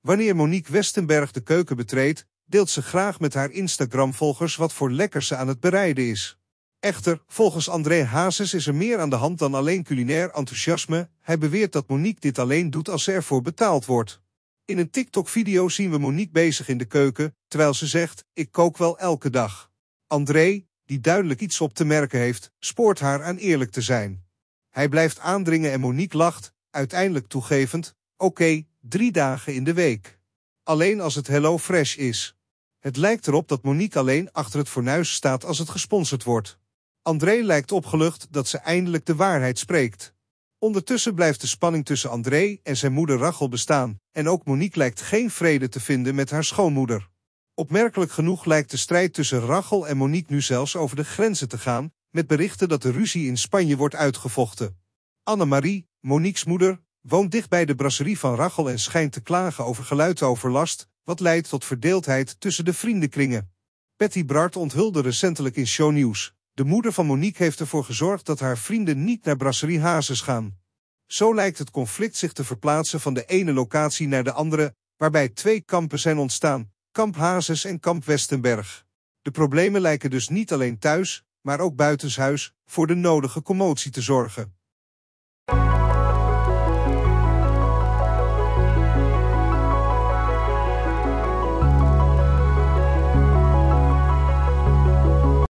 Wanneer Monique Westenberg de keuken betreedt, deelt ze graag met haar Instagram-volgers wat voor lekkers ze aan het bereiden is. Echter, volgens André Hazes is er meer aan de hand dan alleen culinair enthousiasme. Hij beweert dat Monique dit alleen doet als ze ervoor betaald wordt. In een TikTok-video zien we Monique bezig in de keuken, terwijl ze zegt: Ik kook wel elke dag. André, die duidelijk iets op te merken heeft, spoort haar aan eerlijk te zijn. Hij blijft aandringen en Monique lacht, uiteindelijk toegevend: Oké, Drie dagen in de week. Alleen als het Hello Fresh is. Het lijkt erop dat Monique alleen achter het fornuis staat als het gesponsord wordt. André lijkt opgelucht dat ze eindelijk de waarheid spreekt. Ondertussen blijft de spanning tussen André en zijn moeder Rachel bestaan en ook Monique lijkt geen vrede te vinden met haar schoonmoeder. Opmerkelijk genoeg lijkt de strijd tussen Rachel en Monique nu zelfs over de grenzen te gaan, met berichten dat de ruzie in Spanje wordt uitgevochten. Annemarie, Monique's moeder, woont dicht bij de brasserie van Rachel en schijnt te klagen over geluidsoverlast, wat leidt tot verdeeldheid tussen de vriendenkringen. Patty Bart onthulde recentelijk in shownieuws. De moeder van Monique heeft ervoor gezorgd dat haar vrienden niet naar brasserie Hazes gaan. Zo lijkt het conflict zich te verplaatsen van de ene locatie naar de andere, waarbij twee kampen zijn ontstaan, kamp Hazes en kamp Westenberg. De problemen lijken dus niet alleen thuis, maar ook buitenshuis, voor de nodige commotie te zorgen.